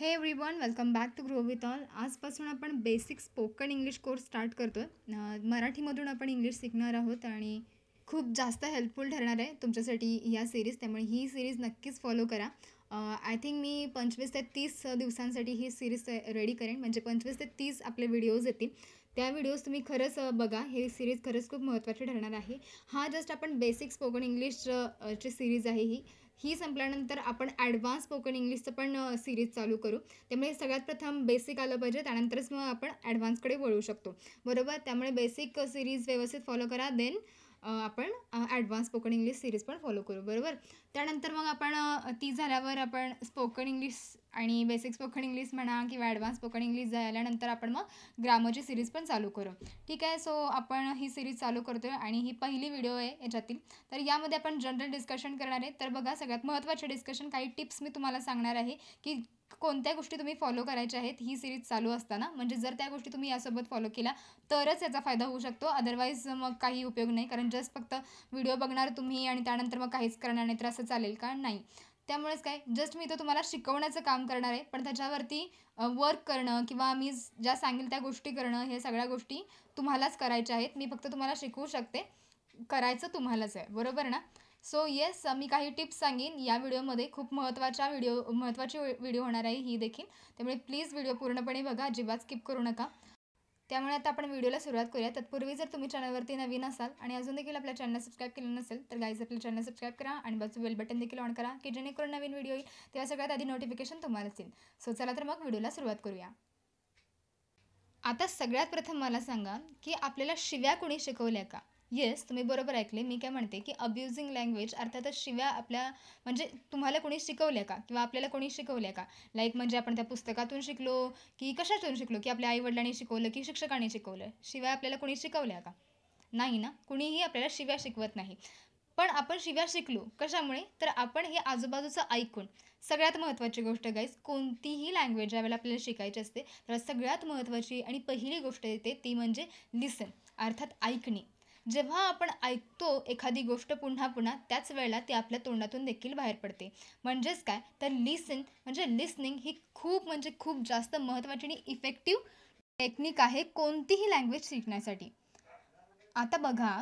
हे everyone welcome back to grow with all आजपासून आपण basic spoken English course start करतो आहे मराठीमधून आपण इंग्लिश शिकणार आहोत आणि खूप जास्त हेल्पफुल ठरणार आहे तुमच्यासाठी या सिरीज त्यामुळे ही सिरीज नक्कीच फॉलो करा आय थिंक मी पंचवीस ते तीस दिवसांसाठी ही सिरीज रेडी करेन म्हणजे पंचवीस ते तीस आपले व्हिडिओज येतील त्या व्हिडिओज तुम्ही खरंच बघा हे सिरीज खरंच खूप महत्त्वाची ठरणार आहे हा जस्ट आपण बेसिक स्पोकन इंग्लिश ची सिरीज आहे ही ही संपल्यानंतर आपण ॲडव्हान्स स्पोकन इंग्लिशचं पण सिरीज चालू करू त्यामुळे सगळ्यात प्रथम बेसिक आलं पाहिजे त्यानंतरच मग आपण ॲडव्हान्सकडे वळू शकतो बरोबर त्यामुळे बेसिक सिरीज व्यवस्थित फॉलो करा देन आपण ॲडव्हान्स स्पोकन इंग्लिश सिरीज पण फॉलो करू बरोबर त्यानंतर मग आपण ती झाल्यावर आपण स्पोकन इंग्लिश आणि बेसिक स्पोकन इंग्लिश म्हणा किंवा ॲडव्हान्स स्पोकन इंग्लिश झाल्यानंतर आपण मग ग्रामरची सिरीज पण चालू करू ठीक आहे सो आपण ही सिरीज चालू करतो आहे आणि ही पहिली व्हिडिओ आहे याच्यातील तर यामध्ये आपण जनरल डिस्कशन करणार आहे तर बघा सगळ्यात महत्त्वाचे डिस्कशन काही टिप्स मी तुम्हाला सांगणार आहे की कोणत्या गोष्टी तुम्ही फॉलो करायच्या आहेत ही सिरीज चालू असताना म्हणजे जर त्या गोष्टी तुम्ही यासोबत फॉलो केल्या तरच याचा फायदा होऊ शकतो अदरवाईज मग काही उपयोग नाही कारण जस्ट फक्त व्हिडिओ बघणार तुम्ही आणि त्यानंतर मग काहीच करणार नाही तर असं चालेल का नाही त्यामुळेच काय जस्ट मी तो तुम्हाला शिकवण्याचं काम करणार आहे पण त्याच्यावरती वर्क करणं किंवा मी ज्या सांगेल त्या गोष्टी करणं हे सगळ्या गोष्टी तुम्हालाच करायच्या आहेत मी फक्त तुम्हाला शिकवू शकते करायचं तुम्हालाच आहे बरोबर ना सो येस मी काही टिप्स सांगेन या व्हिडिओमध्ये खूप महत्त्वाच्या व्हिडिओ महत्त्वाची व्हिडिओ होणार आहे ही देखील त्यामुळे प्लीज व्हिडिओ पूर्णपणे बघा अजिबात स्किप करू नका त्यामुळे आता आपण व्हिडिओला सुरुवात करूया तत्पूर्वी जर तुम्ही चॅनलवरती नवीन असाल आणि अजून देखील आपल्या चॅनल सबस्क्राईब केलं नसेल तर गाईज आपल्या चॅनल सबस्क्राईब करा आणि बाजू बेल बटन देखील ऑन करा की जेणेकरून नवीन व्हिडिओ येईल तेव्हा सगळ्यात आधी नोटिफिकेशन तुम्हाला येईल सो चला तर मग व्हिडिओला सुरुवात करूया आता सगळ्यात प्रथम मला सांगा की आपल्याला शिव्या कुणी शिकवल्या का येस तुम्ही बरोबर ऐकले मी काय म्हणते की अब्युझिंग लँग्वेज अर्थातच शिव्या आपल्या म्हणजे तुम्हाला कोणी शिकवल्या का किंवा आपल्याला कोणी शिकवल्या का लाईक म्हणजे आपण त्या पुस्तकातून शिकलो की कशातून शिकलो की आपल्या आईवडिलांनी शिकवलं की शिक्षकांनी शिकवलं शिवाय आपल्याला कोणी शिकवल्या का नाही ना कुणीही आपल्याला शिव्या शिकवत नाही पण आपण शिव्या शिकलो कशामुळे तर आपण हे आजूबाजूचं ऐकून सगळ्यात महत्त्वाची गोष्ट गाईस कोणतीही लँग्वेज ज्यावेळेला आपल्याला शिकायची असते तर सगळ्यात महत्त्वाची आणि पहिली गोष्ट येते ती म्हणजे लिसन अर्थात ऐकणे जेव्हा आपण ऐकतो एखादी गोष्ट पुन्हा पुन्हा त्याच वेळेला ती आपल्या तोंडातून देखील बाहेर पडते म्हणजेच काय तर लिसन म्हणजे लिसनिंग ही खूप म्हणजे खूप जास्त महत्त्वाची आणि इफेक्टिव्ह टेक्निक आहे कोणतीही लँग्वेज शिकण्यासाठी आता बघा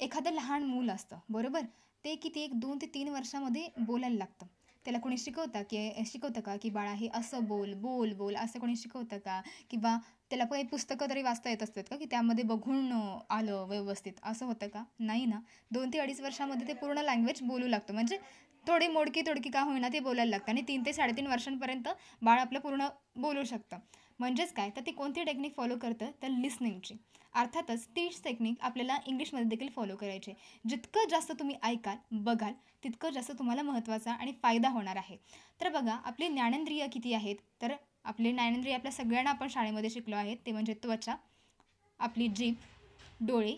एखादं लहान मूल असतं बरोबर ते किती एक दोन ते तीन वर्षामध्ये बोलायला लागतं त्याला कोणी शिकवतं की शिकवतं का की बाळा हे असं बोल बोल बोल असं कोणी शिकवतं का किंवा त्याला काही पुस्तकं तरी वाचता येत असतात का की त्यामध्ये बघून आलं व्यवस्थित असं होतं का नाही ना दोन ते अडीच वर्षामध्ये ते पूर्ण लँग्वेज बोलू लागतो म्हणजे थोडी मोडकी तोडकी का होईना ते बोलायला लागतं आणि तीन ते साडेतीन वर्षांपर्यंत बाळ आपलं पूर्ण बोलू शकतं म्हणजेच काय तर ती कोणती टेक्निक फॉलो करतं तर लिस्निंगची अर्थातच तीच टेक्निक आपल्याला इंग्लिशमध्ये देखील फॉलो करायची जितकं जास्त तुम्ही ऐकाल बघाल तितकं जास्त तुम्हाला महत्त्वाचा आणि फायदा होणार आहे तर बघा आपली ज्ञानेंद्रिय किती आहेत तर आपले ज्ञानेंद्रिय आपल्या सगळ्यांना आपण शाळेमध्ये शिकलो आहेत ते म्हणजे त्वचा आपली जीभ डोळे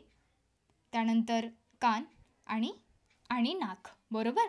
त्यानंतर कान आणि आणि नाक बरोबर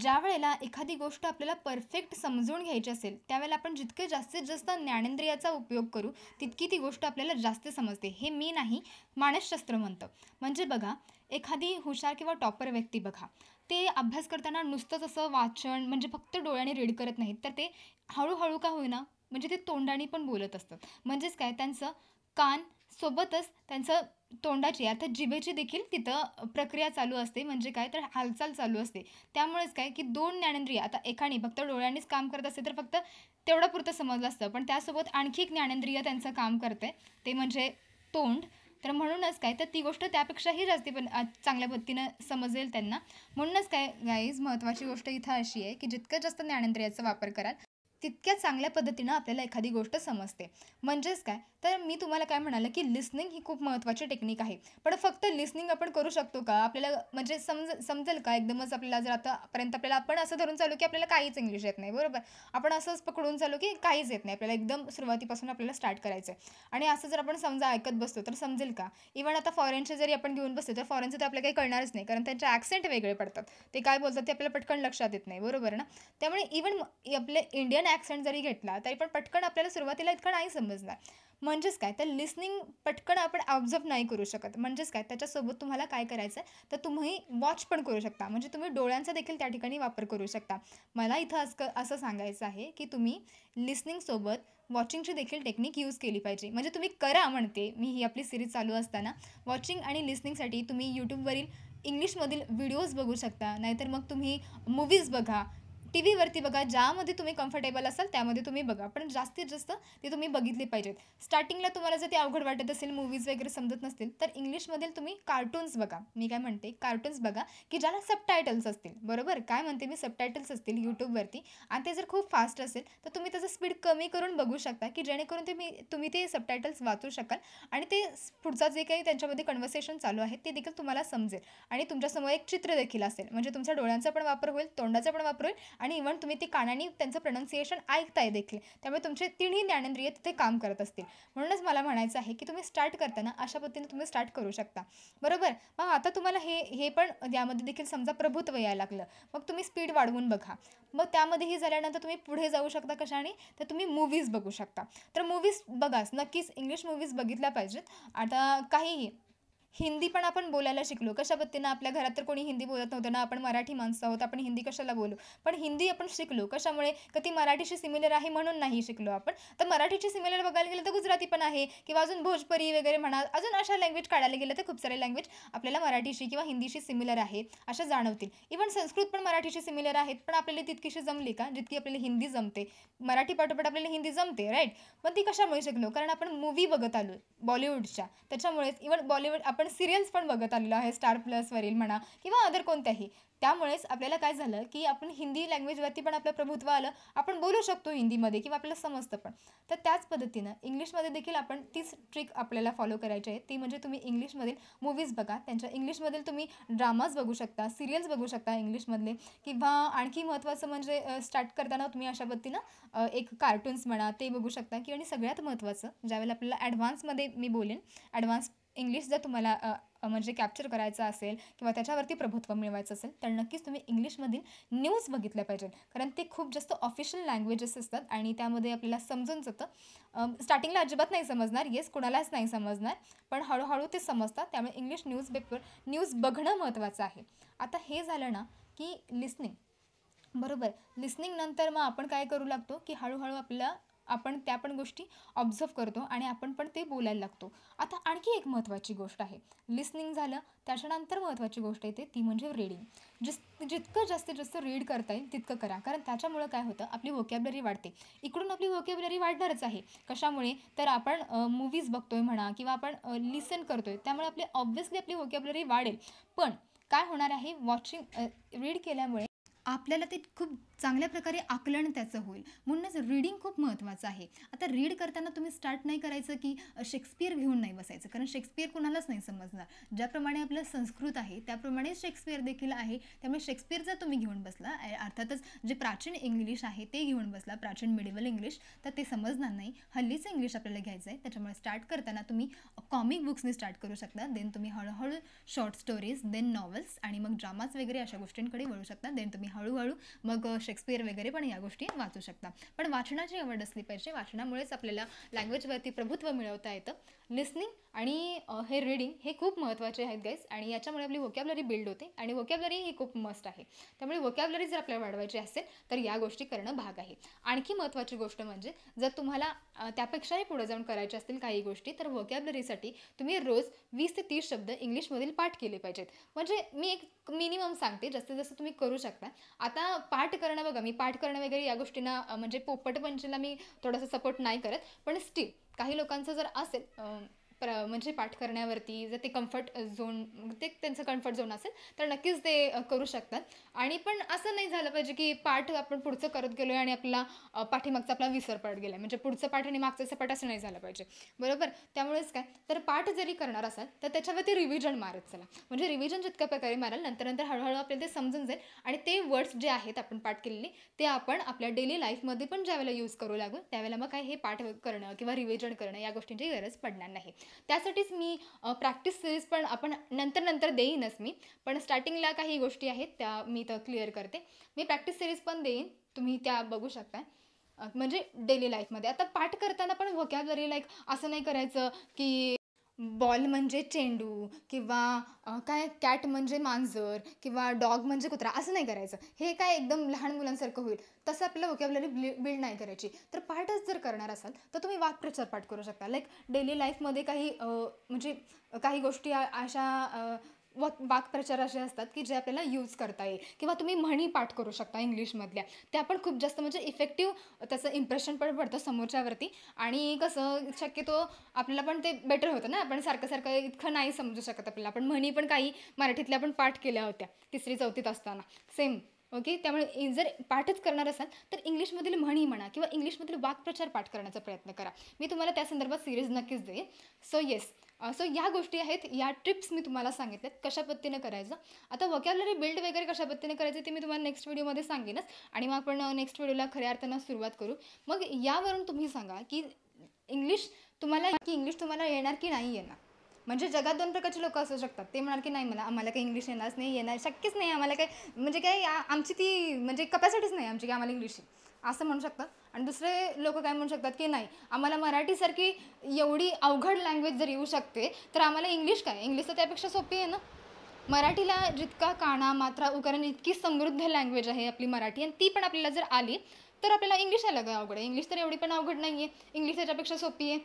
ज्या वेळेला एखादी गोष्ट आपल्याला परफेक्ट समजून घ्यायची असेल त्यावेळेला आपण जितके जास्तीत जास्त ज्ञानेंद्रियाचा उपयोग करू तितकी ती गोष्ट आपल्याला जास्त समजते हे मी नाही मानसशास्त्र म्हणतं म्हणजे बघा एखादी हुशार किंवा टॉपर व्यक्ती बघा ते अभ्यास करताना नुसतंच असं वाचन म्हणजे फक्त डोळ्याने रीड करत नाहीत तर ते हळूहळू का होईना म्हणजे ते तोंडाने पण बोलत असतात म्हणजेच काय त्यांचं कान सोबतच त्यांचं तोंडाची अर्थात जिभेची देखील तिथं प्रक्रिया चालू असते म्हणजे काय तर हालचाल चालू असते त्यामुळेच काय की दोन ज्ञानेंद्रिय आता एकाने फक्त डोळ्यांनीच काम करत असते तर फक्त तेवढं पुरतं समजलं असतं पण त्यासोबत आणखी एक ज्ञानेंद्रिय त्यांचं काम करते ते म्हणजे तोंड तर म्हणूनच काय तर ती गोष्ट त्यापेक्षाही जास्त पण चांगल्या पद्धतीनं समजेल त्यांना म्हणूनच काय गाईज महत्त्वाची गोष्ट इथं अशी आहे की जितकं जास्त ज्ञानेंद्रियाचा वापर कराल तितक्या चांगल्या पद्धतीनं आपल्याला एखादी गोष्ट समजते म्हणजेच काय तर मी तुम्हाला काय म्हणाले की लिस्निंग ही खूप महत्त्वाची टेक्निक आहे पण फक्त लिस्निंग आपण करू शकतो का आपल्याला म्हणजे समज समजेल का एकदमच आपल्याला जर आतापर्यंत आपल्याला आपण असं धरून चालू की आपल्याला काहीच इंग्लिश येत नाही बरोबर आपण असंच पकडून चालू की काहीच येत नाही आपल्याला एकदम सुरुवातीपासून आपल्याला स्टार्ट करायचं आहे आणि असं जर आपण समजा ऐकत बसतो तर समजेल का इव्हन आता फॉरेनचे जरी आपण घेऊन बसतो तर फॉरेनचं तर आपल्याला काही कळणारच नाही कारण त्यांचे ॲक्सेंट वेगळे पडतात ते काय बोलतात ते आपल्याला पटकन लक्षात येत नाही बरोबर ना त्यामुळे इव्हन आपले इंडियन ॲक्सेंट जरी घेतला तरी पण पटकन आपल्याला सुरुवातीला इतकं नाही समजणार म्हणजेच काय तर लिस्निंग पटकन आपण ऑब्झर्व नाही करू शकत म्हणजेच काय त्याच्यासोबत तुम्हाला काय करायचं आहे तर तुम्ही वॉच पण करू शकता म्हणजे तुम्ही डोळ्यांचा देखील त्या ठिकाणी वापर करू शकता मला इथं असं असं सांगायचं आहे की तुम्ही लिस्निंगसोबत वॉचिंगची देखील टेक्निक यूज केली पाहिजे म्हणजे तुम्ही करा म्हणते मी ही आपली सिरीज चालू असताना वॉचिंग आणि लिस्निंगसाठी तुम्ही यूट्यूबवरील इंग्लिशमधील व्हिडिओज बघू शकता नाहीतर मग तुम्ही मूवीज बघा टी व्हीवरती बघा ज्यामध्ये तुम्ही कम्फर्टेबल असाल त्यामध्ये तुम्ही बघा पण जास्तीत जास्त ते तुम्ही बघितले पाहिजेत स्टार्टिंगला तुम्हाला जर ते अवघड वाटत असेल मूवीज वगैरे समजत नसतील तर इंग्लिशमधील तुम्ही कार्टून्स बघा मी काय म्हणते कार्टून्स बघा की ज्याला सबटायटल्स असतील बरोबर काय म्हणते मी सबटायटल्स असतील यूट्यूबवरती आणि ते जर खूप फास्ट असेल तर तुम्ही त्याचं स्पीड कमी करून बघू शकता की जेणेकरून तुम्ही तुम्ही ते सबटायटल्स वाचू शकाल आणि ते पुढचा जे काही त्यांच्यामध्ये कन्व्हर्सेशन चालू आहे ते देखील तुम्हाला समजेल आणि तुमच्यासमोर एक चित्र देखील असेल म्हणजे तुमच्या डोळ्यांचा पण वापर होईल तोंडाचा पण वापर होईल आणि इव्हन तुम्ही ती कानाने त्यांचं प्रोनाऊन्सिएशन ऐकताय देखील त्यामुळे तुमचे तिन्ही ज्ञानेंद्रिय तिथे काम करत असतील म्हणूनच मला म्हणायचं आहे की तुम्ही स्टार्ट करताना अशा पद्धतीने तुम्ही स्टार्ट करू शकता बरोबर मग आता तुम्हाला हे हे पण यामध्ये देखील समजा प्रभुत्व यायला लागलं मग तुम्ही स्पीड वाढवून बघा मग त्यामध्येही झाल्यानंतर तुम्ही पुढे जाऊ शकता कशाने तर तुम्ही मूवीज बघू शकता तर मूवीज बघास नक्कीच इंग्लिश मूवीज बघितल्या पाहिजेत आता काहीही हिंदी पण आपण बोलायला शिकलो कशा पद्धतीनं आपल्या घरात तर कोणी हिंदी बोलत नव्हतं ना आपण मराठी माणसं आहोत आपण हिंदी कशाला बोलू पण हिंदी आपण शिकलो कशामुळे का ती मराठीशी सिमिलर आहे म्हणून नाही शिकलो आपण तर मराठीची सिमिलर बघायला गेलं तर गुजराती पण आहे किंवा अजून भोजपुरी वगैरे म्हणा अजून अशा लँग्वेज काढायला गेलं तर खूप सारे लँग्वेज आपल्याला मराठीशी किंवा हिंदीशी सिमिलर आहे अशा जाणवतील इव्हन संस्कृत पण मराठीशी सिमिलर आहेत पण आपल्याला तितकीशी जमली का जितकी आपल्याला हिंदी जमते मराठी पाठोपाठ आपल्याला हिंदी जमते राईट पण ती कशामुळे शिकलो कारण आपण मूवी बघत आलो बॉलिवूडच्या त्याच्यामुळेच इव्हन बॉलिवूड आपण आपण सिरियल्स पण बघत आलेलो आहे स्टार प्लसवरील म्हणा किंवा अदर कोणत्याही त्यामुळेच आपल्याला काय झालं की आपण हिंदी लँग्वेजवरती पण आपलं प्रभुत्व आलं आपण बोलू शकतो हिंदीमध्ये किंवा आपल्याला समजतं पण तर त्याच पद्धतीनं इंग्लिशमध्ये देखील आपण तीच ट्रिक आपल्याला फॉलो करायची आहे ती म्हणजे तुम्ही इंग्लिशमधील मूवीज बघा त्यांच्या इंग्लिशमधील तुम्ही ड्रामाज बघू शकता सिरियल्स बघू शकता इंग्लिशमधले किंवा आणखी महत्त्वाचं म्हणजे स्टार्ट करताना तुम्ही अशा पद्धतीनं एक कार्टून्स म्हणा ते बघू शकता की आणि सगळ्यात महत्त्वाचं ज्यावेळेला आपल्याला ॲडव्हान्समध्ये मी बोलेन ॲडव्हान्स इंग्लिश जर तुम्हाला म्हणजे कॅप्चर करायचं असेल किंवा त्याच्यावरती प्रभुत्व मिळवायचं असेल तर नक्कीच तुम्ही इंग्लिशमधील न्यूज बघितल्या पाहिजेत कारण ते खूप जास्त ऑफिशियल लँग्वेजेस असतात आणि त्यामध्ये आपल्याला समजून जातं स्टार्टिंगला अजिबात नाही समजणार येस कुणालाच नाही समजणार पण हळूहळू ते समजतात त्यामुळे इंग्लिश न्यूजपेपर न्यूज बघणं महत्त्वाचं आहे आता हे झालं ना की लिस्निंग बरोबर लिस्निंग नंतर मग आपण काय करू लागतो की हळूहळू आपल्याला आपण त्या पण गोष्टी ऑब्झर्व करतो आणि आपण पण ते बोलायला लागतो आता आणखी एक महत्त्वाची गोष्ट आहे लिस्निंग झालं त्याच्यानंतर महत्त्वाची गोष्ट येते ती म्हणजे रीडिंग जिस जितकं जास्तीत जास्त रीड करता येईल तितकं करा कारण त्याच्यामुळं काय होतं आपली वोकॅबलरी वाढते इकडून आपली वोकॅबलरी वाढणारच आहे कशामुळे तर आपण मूवीज बघतोय म्हणा किंवा आपण लिसन करतोय त्यामुळे आपली ऑब्व्हियसली आपली वोकॅबलरी वाढेल पण काय होणार आहे वॉचिंग रीड केल्यामुळे आपल्याला ते खूप चांगल्या प्रकारे आकलन त्याचं होईल म्हणूनच रीडिंग खूप महत्त्वाचं आहे आता रीड करताना तुम्ही स्टार्ट नाही करायचं की शेक्सपियर घेऊन नाही बसायचं कारण शेक्सपियर कुणालाच नाही समजणार ज्याप्रमाणे आपलं संस्कृत आहे त्याप्रमाणे शेक्सपियर देखील आहे त्यामुळे शेक्सपियर जर तुम्ही घेऊन बसला अर्थातच जे प्राचीन इंग्लिश आहे ते घेऊन बसला प्राचीन मिडिवल इंग्लिश तर ते समजणार नाही हल्लीचं इंग्लिश आपल्याला घ्यायचं आहे त्याच्यामुळे स्टार्ट करताना तुम्ही कॉमिक बुक्सने स्टार्ट करू शकता देन तुम्ही हळूहळू शॉर्ट स्टोरीज देन नॉवेल्स आणि मग ड्रामाज वगैरे अशा गोष्टींकडे वळू शकता देन तुम्ही हळूहळू मग शेक्सपियर वगैरे पण या गोष्टी वाचू शकता पण वाचनाची आवड असली पाहिजे वाचनामुळेच आपल्याला लँग्वेजवरती प्रभुत्व मिळवता येतं लिस्निंग आणि हे रीडिंग हे खूप महत्त्वाचे आहेत गाईज आणि याच्यामुळे आपली वोकॅबलरी बिल्ड होते आणि वोकॅबलरी ही खूप मस्ट आहे त्यामुळे वोकॅबलरी जर आपल्याला वाढवायची असेल तर या गोष्टी करणं भाग आहे आणखी महत्त्वाची गोष्ट म्हणजे जर तुम्हाला त्यापेक्षाही पुढे जाऊन करायचे असतील काही गोष्टी तर वोकॅबलरीसाठी तुम्ही रोज वीस ते तीस शब्द इंग्लिशमधील पाठ केले पाहिजेत म्हणजे मी एक मिनिमम सांगते जास्तीत जास्त तुम्ही करू शकता आता पाठ करणं बघा मी पाठ करणं वगैरे या गोष्टींना म्हणजे पोपटपंचला मी थोडासा सपोर्ट नाही करत पण स्टील काही लोकांचं जर असेल प्र म्हणजे पाठ करण्यावरती जर ते कम्फर्ट झोन ते त्यांचं कम्फर्ट झोन असेल तर नक्कीच ते करू शकतात आणि पण असं नाही झालं पाहिजे की पाठ आपण पुढचं करत गेलो आहे आणि आपला पाठीमागचा आपला विसर पडत गेला म्हणजे पुढचं पाठ आणि मागचं सपाट असं नाही झालं पाहिजे बरोबर त्यामुळेच काय तर पाठ जरी करणार असाल तर त्याच्यावरती रिव्हिजन मारत चला म्हणजे रिव्हिजन जितक्या प्रकारे माराल नंतर नंतर हळूहळू आपल्याला ते समजून जाईल आणि ते वर्ड्स जे आहेत आपण पाठ केलेले ते आपण आपल्या डेली लाईफमध्ये पण ज्यावेळेला यूज करू लागू त्यावेळेला मग काय हे पाठ करणं किंवा रिव्हिजन करणं या गोष्टींची गरज पडणार नाही त्यासाठीच मी प्रॅक्टिस सिरीज पण आपण नंतर नंतर देईनच मी पण स्टार्टिंगला काही गोष्टी आहेत त्या मी तर क्लिअर करते मी प्रॅक्टिस सिरीज पण देईन तुम्ही त्या बघू शकता म्हणजे डेली लाईफमध्ये आता पाठ करताना पण जरी लाईक असं नाही करायचं की बॉल म्हणजे चेंडू किंवा काय कॅट म्हणजे मांजर किंवा डॉग म्हणजे कुत्रा असं नाही करायचं हे काय एकदम लहान मुलांसारखं होईल तसं आपल्याला वोकॅबलरी बिल्ड बिल्ड नाही करायची तर पाठच जर करणार असाल तर तुम्ही वाक्प्रचार पाठ करू शकता लाईक डेली लाईफमध्ये काही म्हणजे काही गोष्टी अशा व वाक्प्रचार असे असतात की जे आपल्याला यूज करता येईल किंवा तुम्ही म्हणी पाठ करू शकता इंग्लिशमधल्या त्या पण खूप जास्त म्हणजे इफेक्टिव्ह त्याचं इम्प्रेशन पण पडतं समोरच्यावरती आणि कसं शक्यतो आपल्याला पण ते बेटर होतं ना आपण सारखं सारखं इतकं नाही समजू शकत आपल्याला आपण म्हणी पण काही मराठीतल्या पण पाठ केल्या होत्या तिसरी चौथीत असताना सेम ओके त्यामुळे जर पाठच करणार असाल तर इंग्लिशमधील म्हणी म्हणा किंवा इंग्लिशमधील वाक्प्रचार पाठ करण्याचा प्रयत्न करा मी तुम्हाला त्या संदर्भात सिरीज नक्कीच देईन सो येस सो या गोष्टी आहेत या ट्रिप्स मी तुम्हाला सांगितलेत कशा पद्धतीने करायचं आता वकॅबलरी बिल्ड वगैरे कशा पद्धतीने करायचं ते मी तुम्हाला नेक्स्ट व्हिडिओमध्ये सांगेनच आणि मग आपण नेक्स्ट व्हिडिओला खऱ्या अर्थानं सुरुवात करू मग यावरून तुम्ही सांगा की इंग्लिश तुम्हाला की इंग्लिश तुम्हाला येणार की नाही येणार म्हणजे जगात दोन प्रकारचे लोक असू शकतात ते म्हणाल की नाही मला आम्हाला काही इंग्लिश येणारच नाही येणार शक्यच नाही आम्हाला काय म्हणजे काय आमची ती म्हणजे कपॅसिटीच नाही आमची काही आम्हाला इंग्लिश येईल असं म्हणू शकतात आणि दुसरे लोक काय म्हणू शकतात की नाही आम्हाला मराठीसारखी एवढी अवघड लँग्वेज जर येऊ शकते तर आम्हाला इंग्लिश काय इंग्लिश तर त्यापेक्षा सोपी आहे ना मराठीला जितका काना मात्रा उकारण इतकी समृद्ध लँग्वेज आहे आपली मराठी आणि ती पण आपल्याला जर आली तर आपल्याला इंग्लिश यायला काय अवघड आहे इंग्लिश तर एवढी पण अवघड नाही आहे इंग्लिश त्याच्यापेक्षा सोपी आहे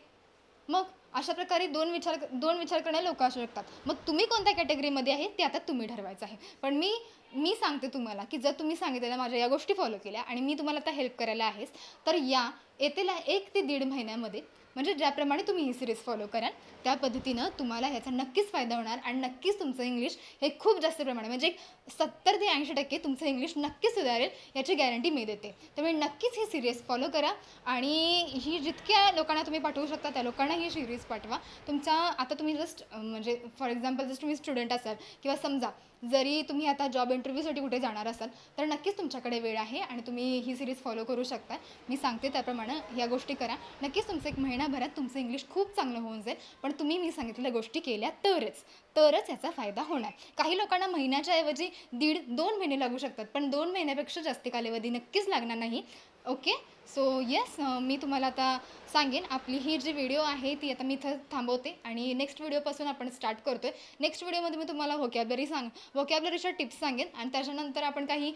मग अशा प्रकारे दोन विचार दोन विचार करणारे लोक असू शकतात मग तुम्ही कोणत्या कॅटेगरीमध्ये आहे ते आता तुम्ही ठरवायचं आहे पण मी मी सांगते तुम्हाला की जर तुम्ही सांगितलेल्या माझ्या या गोष्टी फॉलो केल्या आणि मी तुम्हाला आता हेल्प करायला आहेस तर या येथील एक ते दीड महिन्यामध्ये म्हणजे ज्याप्रमाणे तुम्ही ही सिरीज फॉलो कराल त्या पद्धतीनं तुम्हाला ह्याचा नक्कीच फायदा होणार आणि नक्कीच तुमचं इंग्लिश हे खूप जास्त प्रमाणात म्हणजे एक सत्तर ते ऐंशी टक्के तुमचं इंग्लिश नक्कीच सुधारेल याची गॅरंटी मी देते त्यामुळे नक्कीच ही सिरीज फॉलो करा आणि ही जितक्या लोकांना तुम्ही पाठवू शकता त्या लोकांना ही सिरीज पाठवा तुमचा आता तुम्ही जस्ट म्हणजे फॉर एक्झाम्पल जस्ट तुम्ही स्टुडंट असाल किंवा समजा जरी तुम्ही आता जॉब इंटरव्ह्यूसाठी कुठे जाणार असाल तर नक्कीच तुमच्याकडे वेळ आहे आणि तुम्ही ही सिरीज फॉलो करू शकता मी सांगते त्याप्रमाणे या ह्या गोष्टी करा नक्कीच तुमचं एक महिनाभरात तुमचं इंग्लिश खूप चांगलं होऊन जाईल पण तुम्ही मी सांगितलेल्या गोष्टी केल्या तरच तरच याचा फायदा होणार काही लोकांना महिन्याच्या ऐवजी दीड दोन महिने लागू शकतात पण दोन महिन्यापेक्षा जास्त कालावधी नक्कीच लागणार नाही ओके सो येस मी तुम्हाला आता सांगेन आपली ही जी व्हिडिओ आहे ती आता मी इथं थांबवते आणि नेक्स्ट व्हिडिओपासून आपण स्टार्ट करतो आहे नेक्स्ट व्हिडिओमध्ये मी तुम्हाला व्होकॅबलरी सांग वॉकॅबलरीच्या टिप्स सांगेन आणि त्याच्यानंतर आपण काही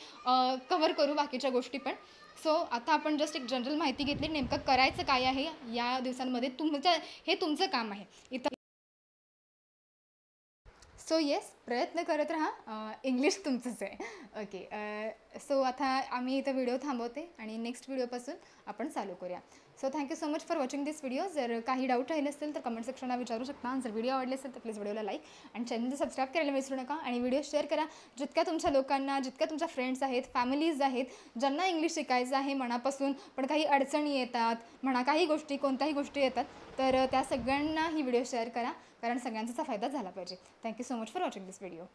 कवर करू बाकीच्या गोष्टी पण सो आता आपण जस्ट एक जनरल माहिती घेतली नेमकं करायचं काय आहे या दिवसांमध्ये तुमचं हे तुमचं काम आहे इथं सो येस प्रयत्न करत राहा इंग्लिश तुमचंच आहे ओके सो आता आम्ही इथं व्हिडिओ थांबवते आणि नेक्स्ट व्हिडिओपासून आपण चालू करूया so thank you so much for watching this video जर काही डाऊट राहिले असेल तर कमेंट सेक्शनला विचारू शकता जर व्हिडिओ आवडले असेल तर प्लीज व्हिडिओला लाईक आणि चॅनल सबस्क्राईब करायला विसरू नका आणि व्हिडिओ शेअर करा जितक्या तुमच्या लोकांना जितक्या तुमच्या फ्रेंड्स आहेत फॅमिलीज आहेत ज्यांना इंग्लिश शिकायचं आहे मनापासून पण काही अडचणी येतात म्हणा काही गोष्टी कोणत्याही गोष्टी येतात तर त्या सगळ्यांना ही व्हिडिओ शेअर करा कारण सगळ्यांचा फायदा झाला पाहिजे thank you so much for watching this video